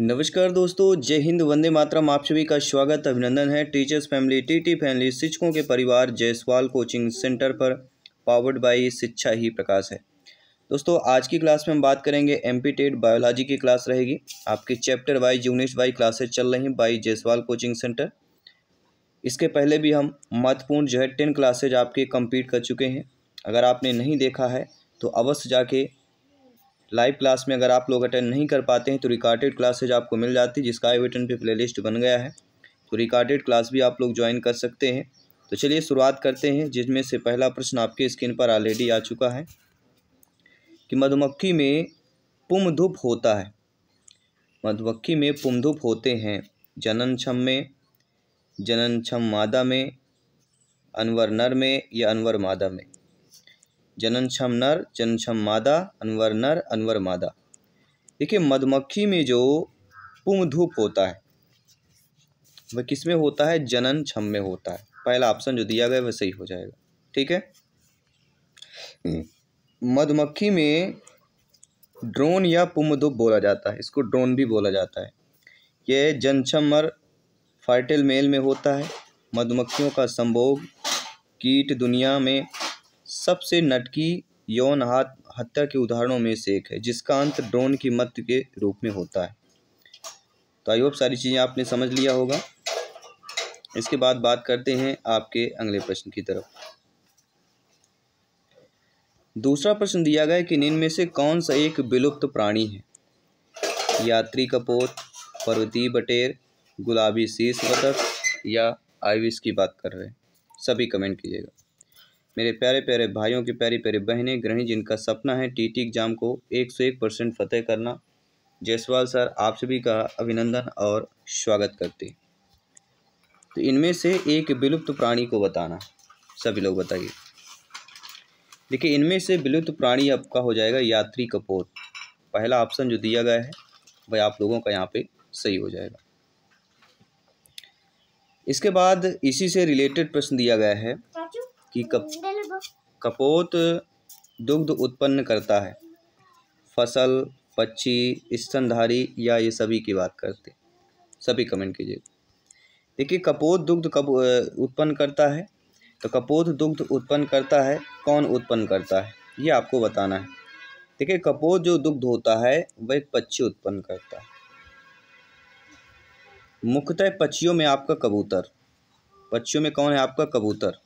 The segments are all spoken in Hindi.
नमस्कार दोस्तों जय हिंद वंदे मातरम आप सभी का स्वागत अभिनंदन है टीचर्स फैमिली टीटी फैमिली शिक्षकों के परिवार जयसवाल कोचिंग सेंटर पर पावर्ड बाई शिक्षा ही प्रकाश है दोस्तों आज की क्लास में हम बात करेंगे एम टेट बायोलॉजी की क्लास रहेगी आपकी chapter wise unit wise classes चल रही हैं बाई जयसवाल कोचिंग सेंटर इसके पहले भी हम महत्वपूर्ण जो है टेन क्लासेज आपके कंप्लीट कर चुके हैं अगर आपने नहीं देखा है तो अवश्य जाके लाइव क्लास में अगर आप लोग अटेंड नहीं कर पाते हैं तो रिकॉर्डेड क्लासेज आपको मिल जाती है जिसका आई बटन प्ले लिस्ट बन गया है तो रिकॉर्डेड क्लास भी आप लोग ज्वाइन कर सकते हैं तो चलिए शुरुआत करते हैं जिसमें से पहला प्रश्न आपके स्क्रीन पर ऑलरेडी आ चुका है कि मधुमक्खी में पुमधुप होता है मधुमक्खी में पुमधुप होते हैं जनन छम में जनन छम मादा में अनवर नर में या अनवर मादा में जननक्षम नर जननक्षम मादा अनवर नर अनवर मादा देखिए मधुमक्खी में जो पुम धूप होता है वह किस में होता है जनन क्षम में होता है पहला ऑप्शन जो दिया गया वह सही हो जाएगा ठीक है हम्म। मधुमक्खी में ड्रोन या पुम धूप बोला जाता है इसको ड्रोन भी बोला जाता है यह छमर फर्टिल मेल में होता है मधुमक्खियों का संभोग कीट दुनिया में सबसे नटकी यौन हाथ हत्या के उदाहरणों में से एक है जिसका अंत ड्रोन की मत के रूप में होता है तो आई होप सारी चीज़ें आपने समझ लिया होगा इसके बाद बात करते हैं आपके अगले प्रश्न की तरफ दूसरा प्रश्न दिया गया कि में से कौन सा एक विलुप्त प्राणी है यात्री कपोत पर्वती बटेर गुलाबी शीश बतख या आईविस की बात कर रहे हैं सभी कमेंट कीजिएगा मेरे प्यारे प्यारे भाइयों की प्यारी प्यारी बहनें ग्रहण जिनका सपना है टीटी एग्ज़ाम को एक सौ एक परसेंट फतेह करना जयसवाल सर आप सभी का अभिनंदन और स्वागत करते तो इनमें से एक विलुप्त प्राणी को बताना सभी लोग बताइए देखिए इनमें से विलुप्त प्राणी आपका हो जाएगा यात्री कपोत पहला ऑप्शन जो दिया गया है वह आप लोगों का यहाँ पे सही हो जाएगा इसके बाद इसी से रिलेटेड प्रश्न दिया गया है कि कप कपोत दुग्ध उत्पन्न करता है फसल पक्षी स्तनधारी या ये सभी की बात करते सभी कमेंट कीजिए देखिए कपोत दुग्ध कब उत्पन्न करता है तो कपोत दुग्ध उत्पन्न करता है कौन उत्पन्न करता है ये आपको बताना है देखिए कपोत जो दुग्ध होता है वह एक पक्षी उत्पन्न करता है मुख्यतः पक्षियों में आपका कबूतर पक्षियों में कौन है आपका कबूतर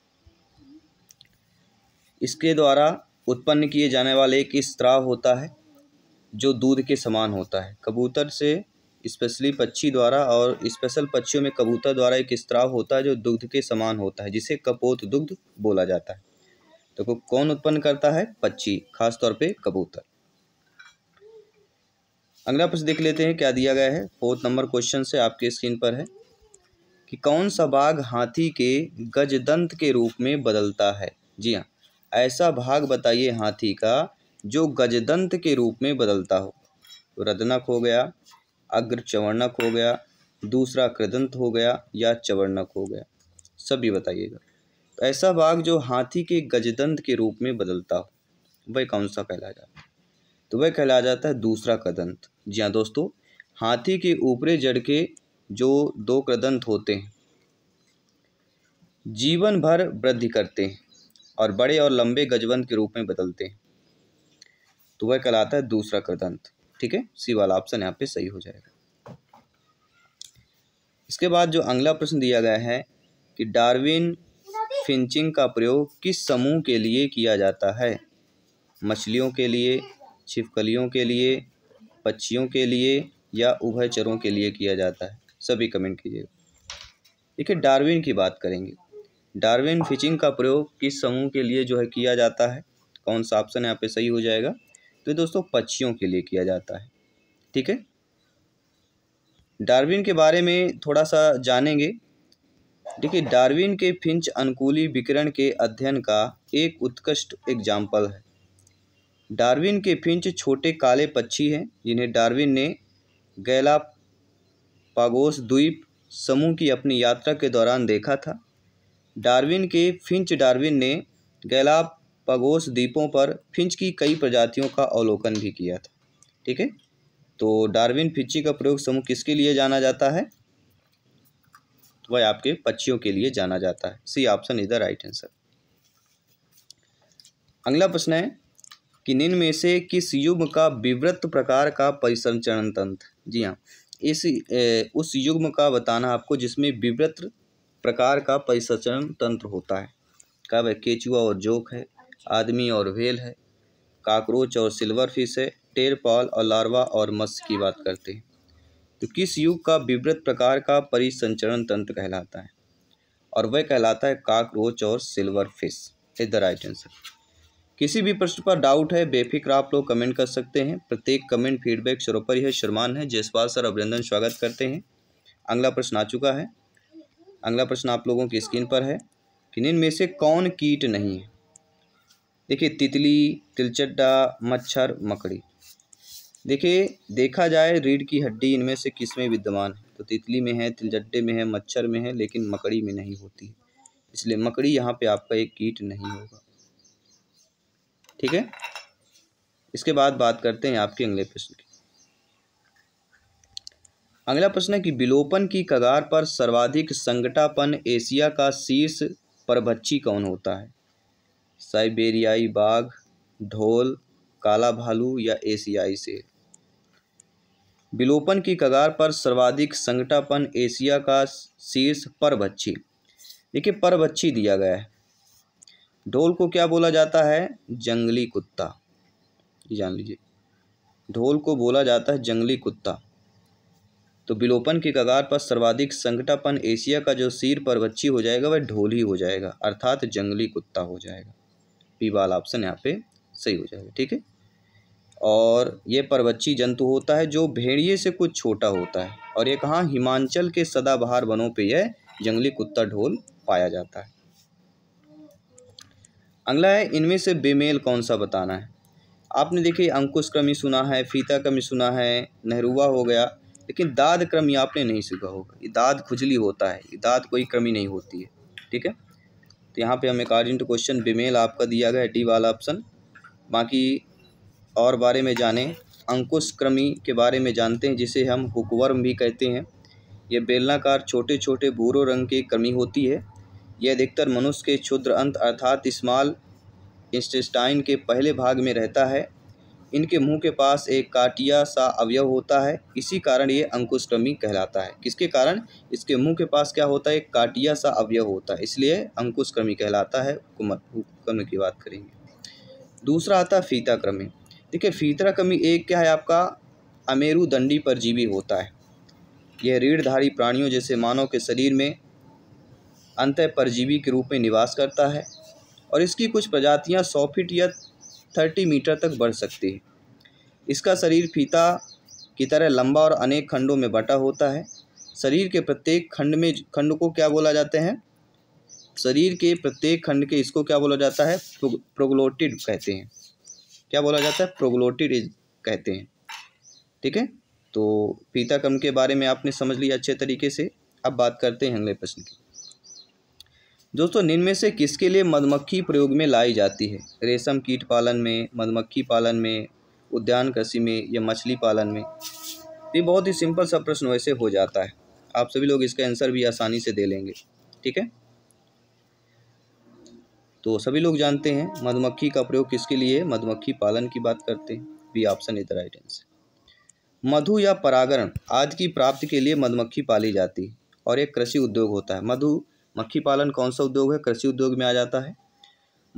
इसके द्वारा उत्पन्न किए जाने वाले एक स्त्राव होता है जो दूध के समान होता है कबूतर से स्पेशली पक्षी द्वारा और स्पेशल पक्षियों में कबूतर द्वारा एक स्त्राव होता है जो दुग्ध के समान होता है जिसे कपोत दुग्ध बोला जाता है तो कौन उत्पन्न करता है पक्षी खासतौर पर कबूतर अगला प्रश्न देख लेते हैं क्या दिया गया है फोर्थ नंबर क्वेश्चन से आपके स्क्रीन पर है कि कौन सा बाघ हाथी के गजदंत के रूप में बदलता है जी हाँ ऐसा भाग बताइए हाथी का जो गजदंत के रूप में बदलता हो तो रदनक हो गया अग्र चवर्णक हो गया दूसरा कृदंत हो गया या चवर्णक हो गया सभी बताइएगा तो ऐसा भाग जो हाथी के गजदंत के रूप में बदलता हो वह कौन सा कहला जाता है तो वह कहला जाता है दूसरा कृदंत जी हाँ दोस्तों हाथी के ऊपरे जड़ के जो दो कृदंत होते हैं जीवन भर वृद्धि करते हैं और बड़े और लंबे गजबंद के रूप में बदलते हैं तो वह कहलाता है दूसरा कृदंत ठीक है सी वाला ऑप्शन यहाँ पे सही हो जाएगा इसके बाद जो अगला प्रश्न दिया गया है कि डार्विन फिंचिंग का प्रयोग किस समूह के लिए किया जाता है मछलियों के लिए छिपकलियों के लिए पक्षियों के लिए या उभयचरों के लिए किया जाता है सभी कमेंट कीजिएगा देखिए डार्विन की बात करेंगे डार्विन फिचिंग का प्रयोग किस समूह के लिए जो है किया जाता है कौन सा ऑप्शन यहाँ पे सही हो जाएगा तो दोस्तों पक्षियों के लिए किया जाता है ठीक है डार्विन के बारे में थोड़ा सा जानेंगे देखिए डार्विन के फिंच अनुकूली विकिरण के अध्ययन का एक उत्कृष्ट एग्जाम्पल है डार्विन के फिंच छोटे काले पक्षी हैं जिन्हें डार्विन ने गैला पागोस द्वीप समूह की अपनी यात्रा के दौरान देखा था डार्विन के फिंच डार्विन ने गैलापागोस द्वीपों पर फिंच की कई प्रजातियों का अवलोकन भी किया था ठीक है तो डार्विन फिंची का प्रयोग समूह किसके लिए जाना जाता है तो वह आपके पक्षियों के लिए जाना जाता है C option is the right answer अगला प्रश्न है कि निम्न में से किस युग्म का विवृत्त प्रकार का परिसंचरण तंत्र जी हाँ इस ए, उस युग्म का बताना आपको जिसमें विवृत्त प्रकार का परिसंचरण तंत्र होता है कब है केचुआ और जोक है आदमी और व्हेल है काकरोच और सिल्वर फिश है पॉल और लार्वा और मत्स्य की बात करते हैं तो किस युग का विवृत प्रकार का परिसंचरण तंत्र कहलाता है और वह कहलाता है काकरोच और silver fish is the right answer किसी भी प्रश्न पर डाउट है बेफिक्र आप लोग कमेंट कर सकते हैं प्रत्येक कमेंट फीडबैक सरोपर यह शर्मान है जयसपाल सर अभिनंदन स्वागत करते हैं अगला प्रश्न आ चुका है अगला प्रश्न आप लोगों की स्क्रीन पर है कि इनमें से कौन कीट नहीं है देखिए तितली तिलचड्डा मच्छर मकड़ी देखिए देखा जाए रीढ़ की हड्डी इनमें से किस में विद्यमान है तो तितली में है तिलचड्डे में है मच्छर में है लेकिन मकड़ी में नहीं होती इसलिए मकड़ी यहाँ पे आपका एक कीट नहीं होगा ठीक है इसके बाद बात करते हैं आपके अगले प्रश्न की अगला प्रश्न है कि विलोपन की कगार पर सर्वाधिक संगटापन एशिया का शीर्ष परभच्छी कौन होता है साइबेरियाई बाघ ढोल काला भालू या एशियाई शेर विलोपन की कगार पर सर्वाधिक संगठापन एशिया का शीर्ष परभच्छी देखिए परभच्छी दिया गया है ढोल को क्या बोला जाता है जंगली कुत्ता ये जान लीजिए ढोल को बोला जाता है जंगली कुत्ता तो विलोपन की कगार पर सर्वाधिक संकटापन एशिया का जो सिर पर हो जाएगा वह ही हो जाएगा अर्थात जंगली कुत्ता हो जाएगा पी वाला ऑप्शन यहाँ पे सही हो जाएगा ठीक है और ये परवच्छी जंतु होता है जो भेड़िए से कुछ छोटा होता है और ये कहाँ हिमाचल के सदाबहार वनों पे यह जंगली कुत्ता ढोल पाया जाता है अगला है इनमें से बेमेल कौन सा बताना है आपने देखिए अंकुश कमी सुना है फीता कमी सुना है नहरुआ हो गया लेकिन दाद क्रमी आपने नहीं सीखा होगा ये दाद खुजली होता है ये दाद कोई क्रमी नहीं होती है ठीक है तो यहाँ पे हमें अकॉर्डिंग टू क्वेश्चन बिमेल आपका दिया गया है डी वाला ऑप्शन बाकी और बारे में जाने अंकुश क्रमी के बारे में जानते हैं जिसे हम हुकवर्म भी कहते हैं यह बेलनाकार छोटे छोटे भूरो रंग की क्रमी होती है यह अधिकतर मनुष्य के क्षुद्र अंत अर्थात इस्माल इंस्टेस्टाइन के पहले भाग में रहता है इनके मुंह के पास एक काटिया सा अवयव होता है इसी कारण ये अंकुष्टमी कहलाता है किसके कारण इसके मुंह के पास क्या होता है एक काटिया सा अवयव होता है इसलिए अंकुशक्रमी कहलाता है उपक्रम की बात करेंगे दूसरा आता है फीता क्रमी देखिए फीतरा क्रमी एक क्या है आपका अमेरू दंडी परजीवी होता है यह रीढ़धारी प्राणियों जैसे मानव के शरीर में अंत परजीवी के रूप में निवास करता है और इसकी कुछ प्रजातियां सौ फीट या 30 मीटर तक बढ़ सकती है इसका शरीर फीता की तरह लंबा और अनेक खंडों में बटा होता है शरीर के प्रत्येक खंड में खंड को क्या बोला जाते हैं शरीर के प्रत्येक खंड के इसको क्या बोला जाता है प्रोग्लोटिड कहते हैं क्या बोला जाता है प्रोग्लोटिड कहते हैं ठीक है तो फीता कम के बारे में आपने समझ लिया अच्छे तरीके से अब बात करते हैं अगले प्रश्न की दोस्तों निम्न से किसके लिए मधुमक्खी प्रयोग में लाई जाती है रेशम कीट पालन में मधुमक्खी पालन में उद्यान कृषि में या मछली पालन में ये बहुत ही सिंपल सा प्रश्न वैसे हो जाता है आप सभी लोग इसका आंसर भी आसानी से दे लेंगे ठीक है तो सभी लोग जानते हैं मधुमक्खी का प्रयोग किसके लिए मधुमक्खी पालन की बात करते हैं B option is the right answer मधु या परागरण आदि की प्राप्ति के लिए मधुमक्खी पाली जाती है और एक कृषि उद्योग होता है मधु मक्खी पालन कौन सा उद्योग है कृषि उद्योग में आ जाता है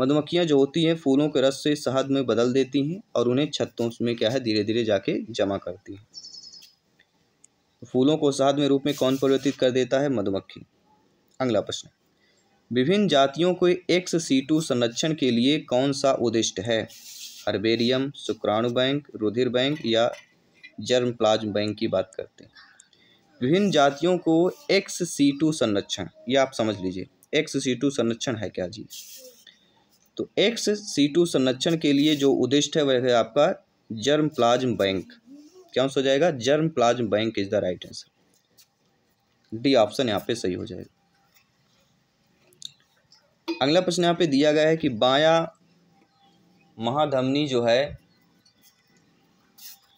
मधुमक्खियाँ जो होती हैं फूलों के रस से शहद में बदल देती हैं और उन्हें छत्तों में क्या है धीरे धीरे जाके जमा करती हैं तो फूलों को शहद में रूप में कौन परिवर्तित कर देता है मधुमक्खी अगला प्रश्न विभिन्न जातियों को एक्स सीटू संरक्षण के लिए कौन सा उद्दिष्ट है हर्बेरियम शुक्राणु बैंक रुधिर बैंक या जर्म प्लाज्म बैंक की बात करते हैं विभिन्न जातियों को एक्स सी टू संरक्षण ये आप समझ लीजिए एक्स सी टू संरक्षण है क्या जी तो एक्स सी टू संरक्षण के लिए जो उद्दिष्ट है वह है आपका जर्म प्लाज्म बैंक क्या हो जाएगा germ plasm bank is the right answer D option यहाँ पे सही हो जाएगा अगला प्रश्न यहाँ पे दिया गया है कि बाया महाधमनी जो है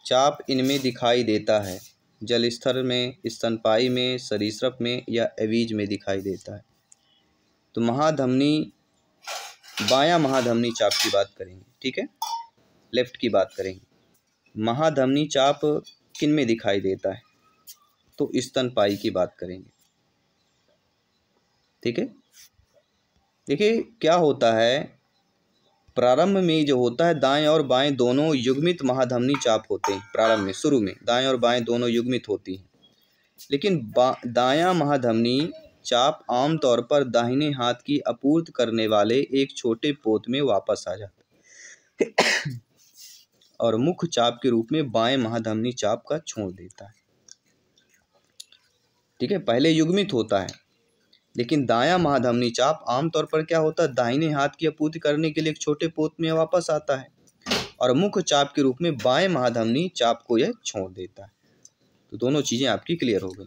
चाप इनमें दिखाई देता है जलस्तर में स्तनपाई में सरीसृप में या एवीज में दिखाई देता है तो महाधमनी बाया महाधमनी चाप की बात करेंगे ठीक है लेफ्ट की बात करेंगे महाधमनी चाप किन में दिखाई देता है तो स्तनपाई की बात करेंगे ठीक है देखिए क्या होता है प्रारंभ में जो होता है दाएं और बाएं दोनों युग्मित महाधमनी चाप होते हैं प्रारंभ में शुरू में दाएं और बाएं दोनों युग्मित होती हैं लेकिन दायां महाधमनी चाप आमतौर पर दाहिने हाथ की अपूर्त करने वाले एक छोटे पोत में वापस आ जाता और मुख्य चाप के रूप में बाएं महाधमनी चाप का छोड़ देता है ठीक है पहले युग्मित होता है लेकिन दायां महाधमनी चाप आमतौर पर क्या होता है दाहिने हाथ की आपूर्ति करने के लिए एक छोटे पोत में वापस आता है और मुख्य चाप के रूप में बाएं महाधमनी चाप को यह छोड़ देता है तो दोनों चीज़ें आपकी क्लियर हो गई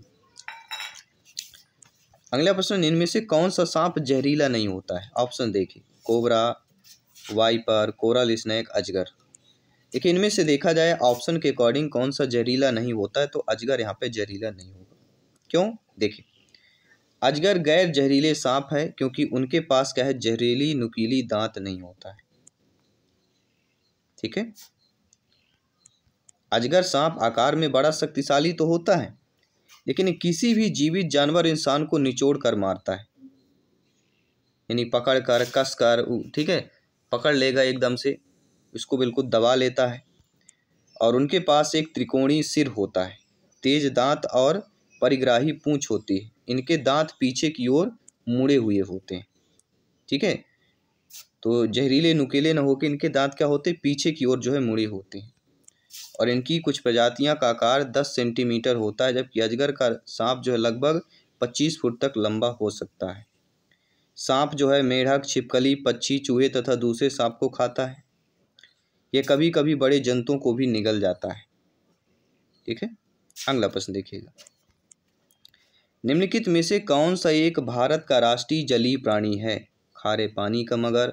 अगला प्रश्न इनमें से कौन सा सांप जहरीला नहीं होता है ऑप्शन देखिए कोबरा वाइपर कोरल स्नैक अजगर देखिए इनमें से देखा जाए ऑप्शन के अकॉर्डिंग कौन सा जहरीला नहीं होता है तो अजगर यहाँ पे जहरीला नहीं होगा क्यों देखिए अजगर गैर जहरीले सांप हैं क्योंकि उनके पास क्या है जहरीली नुकीली दांत नहीं होता है ठीक है अजगर सांप आकार में बड़ा शक्तिशाली तो होता है लेकिन किसी भी जीवित जानवर इंसान को निचोड़ कर मारता है यानी पकड़ कर कस कर ठीक है पकड़ लेगा एकदम से उसको बिल्कुल दबा लेता है और उनके पास एक त्रिकोणी सिर होता है तेज दांत और परिग्राही पूंछ होती है इनके दांत पीछे की ओर मुड़े हुए होते हैं ठीक है तो जहरीले नुकीले न होकर इनके दांत क्या होते पीछे की ओर जो है मुड़े होते हैं और इनकी कुछ प्रजातियां का आकार दस सेंटीमीटर होता है जबकि अजगर का सांप जो है लगभग पच्चीस फुट तक लंबा हो सकता है सांप जो है मेढक छिपकली पक्षी चूहे तथा दूसरे सांप को खाता है यह कभी कभी बड़े जंतुओं को भी निगल जाता है ठीक है अगला प्रश्न देखिएगा निम्नलिखित में से कौन सा एक भारत का राष्ट्रीय जलीय प्राणी है खारे पानी का मगर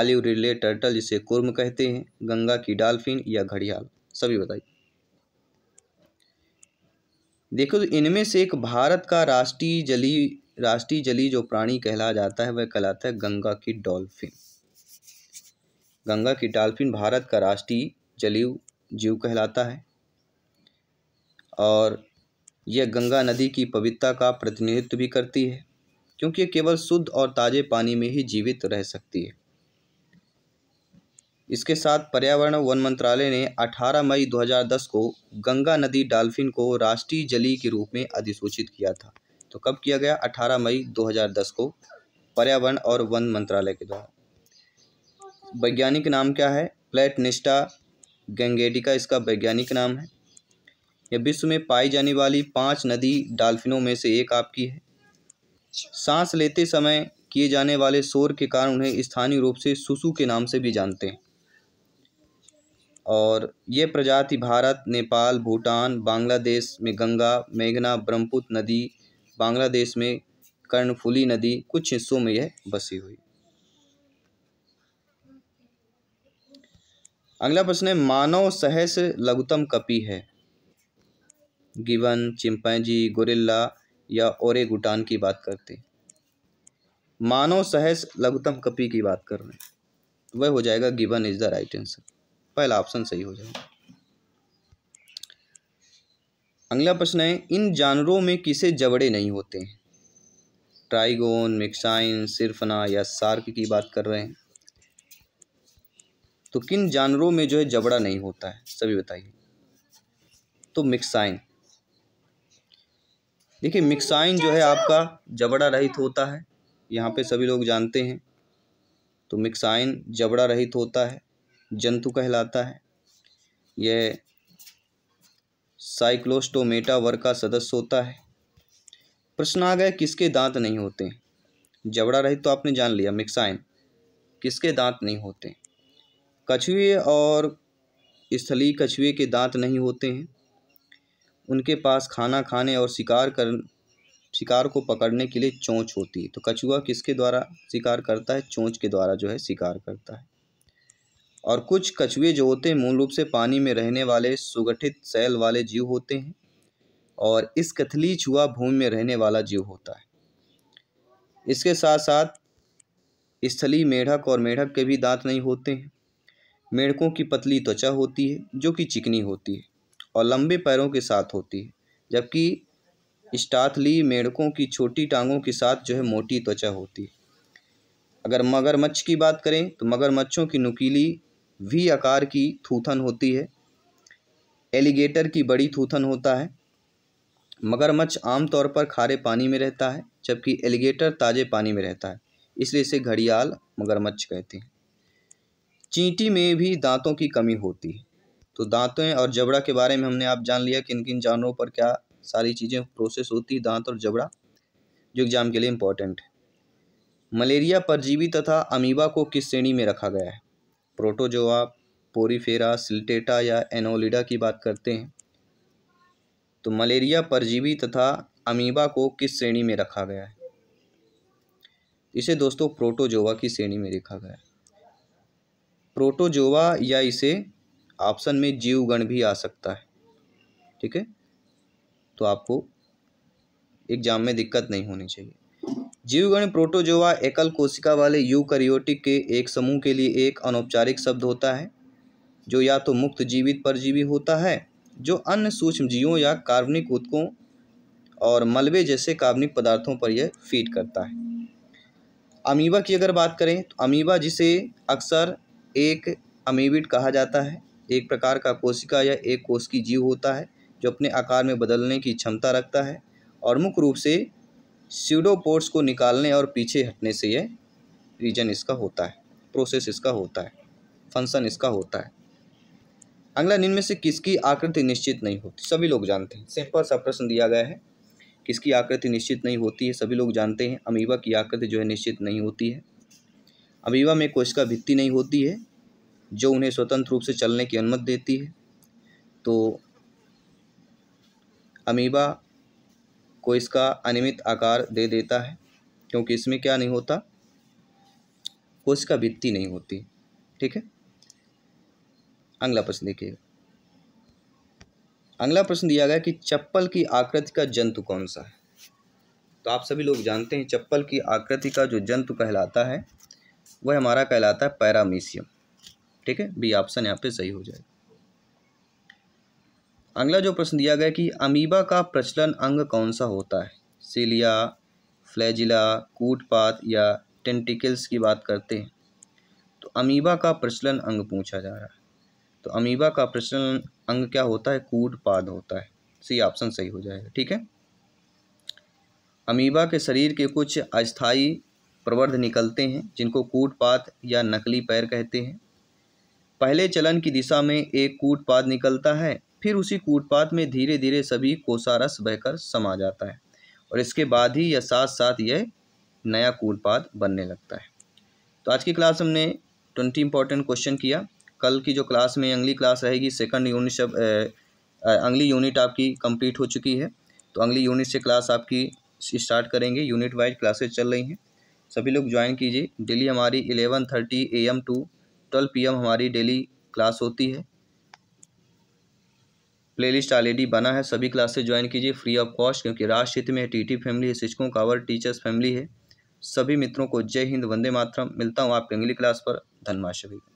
आलिव रिले टर्टल जिसे कुर्म कहते हैं गंगा की डाल्फिन या घड़ियाल सभी बताइए देखो तो इनमें से एक भारत का राष्ट्रीय जली राष्ट्रीय जली जो प्राणी कहला जाता है वह कहलाता है गंगा की डॉल्फिन गंगा की डॉल्फिन भारत का राष्ट्रीय जलीव जीव कहलाता है और यह गंगा नदी की पवित्रता का प्रतिनिधित्व भी करती है क्योंकि केवल शुद्ध और ताज़े पानी में ही जीवित रह सकती है इसके साथ पर्यावरण वन मंत्रालय ने 18 मई 2010 को गंगा नदी डाल्फिन को राष्ट्रीय जली के रूप में अधिसूचित किया था तो कब किया गया 18 मई 2010 को पर्यावरण और वन मंत्रालय के द्वारा वैज्ञानिक नाम क्या है प्लेटनिस्टा गंगेडिका इसका वैज्ञानिक नाम है यह विश्व में पाई जाने वाली पांच नदी डाल्फिनों में से एक आपकी है सांस लेते समय किए जाने वाले शोर के कारण उन्हें स्थानीय रूप से सुसु के नाम से भी जानते हैं और ये प्रजाति भारत नेपाल भूटान बांग्लादेश में गंगा मेघना ब्रह्मपुत्र नदी बांग्लादेश में कर्णफुली नदी कुछ हिस्सों में यह बसी हुई अगला प्रश्न है मानव सहस लघुतम कपी है गिवन चिंपैजी गोरिल्ला या गुटान की बात करते मानव सहज लघुतम कपी की बात कर रहे हैं वह हो जाएगा given is the right answer पहला ऑप्शन सही हो जाएगा अगला प्रश्न है इन जानवरों में किसे जबड़े नहीं होते हैं ट्राइगोन मिक्साइन सिरफना या सार्क की बात कर रहे हैं तो किन जानवरों में जो है जबड़ा नहीं होता है सभी बताइए तो मिक्साइन देखिए मिक्साइन जो है आपका जबड़ा रहित होता है यहाँ पे सभी लोग जानते हैं तो मिक्साइन जबड़ा रहित होता है जंतु कहलाता है यह साइक्लोस्टोमेटा वर्ग का सदस्य होता है प्रश्न आ गया किसके दांत नहीं होते जबड़ा रहित तो आपने जान लिया मिक्साइन किसके दांत नहीं होते कछुए और स्थलीय कछुए के दांत नहीं होते हैं उनके पास खाना खाने और शिकार कर शिकार को पकड़ने के लिए चोंच होती है तो कछुआ किसके द्वारा शिकार करता है चोंच के द्वारा जो है शिकार करता है और कुछ कछुए जो होते हैं मूल रूप से पानी में रहने वाले सुगठित सैल वाले जीव होते हैं और इस कथली छुआ भूमि में रहने वाला जीव होता है इसके साथ साथ स्थली मेढक और मेढक के भी दांत नहीं होते हैं मेढकों की पतली त्वचा होती है जो कि चिकनी होती है और लंबे पैरों के साथ होती है जबकि स्टाथली मेढकों की छोटी टांगों के साथ जो है मोटी त्वचा होती है अगर मगरमच्छ की बात करें तो मगरमच्छों की नुकीली वी आकार की थूथन होती है एलिगेटर की बड़ी थूथन होता है मगरमच्छ आमतौर पर खारे पानी में रहता है जबकि एलिगेटर ताजे पानी में रहता है इसलिए इसे घड़ियाल मगरमच्छ कहते हैं चींटी में भी दांतों की कमी होती है तो दांतों और जबड़ा के बारे में हमने आप जान लिया किन किन जानवरों पर क्या सारी चीज़ें प्रोसेस होती है दांत और जबड़ा जो एग्ज़ाम के लिए इम्पॉर्टेंट है मलेरिया परजीवी तथा अमीबा को किस श्रेणी में रखा गया है प्रोटोजोआ पोरीफेरा सिल्टेटा या एनोलिडा की बात करते हैं तो मलेरिया परजीवी तथा अमीबा को किस श्रेणी में रखा गया है इसे दोस्तों प्रोटोजोवा की श्रेणी में रखा गया है प्रोटोजोवा या इसे ऑप्शन में जीवगण भी आ सकता है ठीक है तो आपको एग्जाम में दिक्कत नहीं होनी चाहिए जीवगण प्रोटोजोआ एकल कोशिका वाले यूकैरियोटिक के एक समूह के लिए एक अनौपचारिक शब्द होता है जो या तो मुक्त जीवित परजीवी होता है जो अन्य सूक्ष्म जीवों या कार्बनिक उत्कों और मलबे जैसे कार्बनिक पदार्थों पर यह फीड करता है अमीबा की अगर बात करें तो अमीबा जिसे अक्सर एक अमीबिट कहा जाता है एक प्रकार का कोशिका या एक कोश की जीव होता है जो अपने आकार में बदलने की क्षमता रखता है और मुख्य रूप से सीडोपोर्ट्स को निकालने और पीछे हटने से यह रीजन इसका होता है प्रोसेस इसका होता है फंक्शन इसका होता है अगला निम्न में से किसकी आकृति निश्चित नहीं होती सभी लोग जानते हैं सिंपल सा प्रश्न दिया गया है किसकी आकृति निश्चित नहीं होती है सभी लोग जानते हैं अमीबा की आकृति जो है निश्चित नहीं होती है अमीबा में कोशिका भित्ति नहीं होती है जो उन्हें स्वतंत्र रूप से चलने की अनुमति देती है तो अमीबा को इसका अनियमित आकार दे देता है क्योंकि इसमें क्या नहीं होता कोशिका भित्ति नहीं होती ठीक है अगला प्रश्न देखिएगा अगला प्रश्न दिया गया कि चप्पल की आकृति का जंतु कौन सा है तो आप सभी लोग जानते हैं चप्पल की आकृति का जो जंतु कहलाता है वह हमारा कहलाता है पैरामीशियम ठीक है बी ऑप्शन यहाँ पे सही हो जाएगा अगला जो प्रश्न दिया गया कि अमीबा का प्रचलन अंग कौन सा होता है सीलिया फ्लैजिला कूटपात या टेंटिकल्स की बात करते हैं तो अमीबा का प्रचलन अंग पूछा जा रहा है तो अमीबा का प्रचलन अंग क्या होता है कूटपाद होता है सी ऑप्शन सही हो जाएगा ठीक है अमीबा के शरीर के कुछ अस्थाई प्रवर्ध निकलते हैं जिनको कूटपात या नकली पैर कहते हैं पहले चलन की दिशा में एक कूटपात निकलता है फिर उसी कूटपात में धीरे धीरे सभी कोसारस बहकर समा जाता है और इसके बाद ही यह साथ साथ यह नया कूटपात बनने लगता है तो आज की क्लास हमने ट्वेंटी इंपॉर्टेंट क्वेश्चन किया कल की जो क्लास में अगली क्लास रहेगी सेकंड यूनिट शब अगली यूनिट आपकी कंप्लीट हो चुकी है तो अगली यूनिट से क्लास आपकी स्टार्ट करेंगे यूनिट वाइज क्लासेज चल रही हैं सभी लोग ज्वाइन कीजिए डेली हमारी eleven thirty A M to twelve P हमारी डेली क्लास होती है प्लेलिस्ट ऑलरेडी बना है सभी क्लास से ज्वाइन कीजिए फ्री ऑफ कॉस्ट क्योंकि राष्ट्रहित में टीटी फैमिली है शिक्षकों का और टीचर्स फैमिली है सभी मित्रों को जय हिंद वंदे मातरम मिलता हूँ आपके अगली क्लास पर धन्यवाद सभी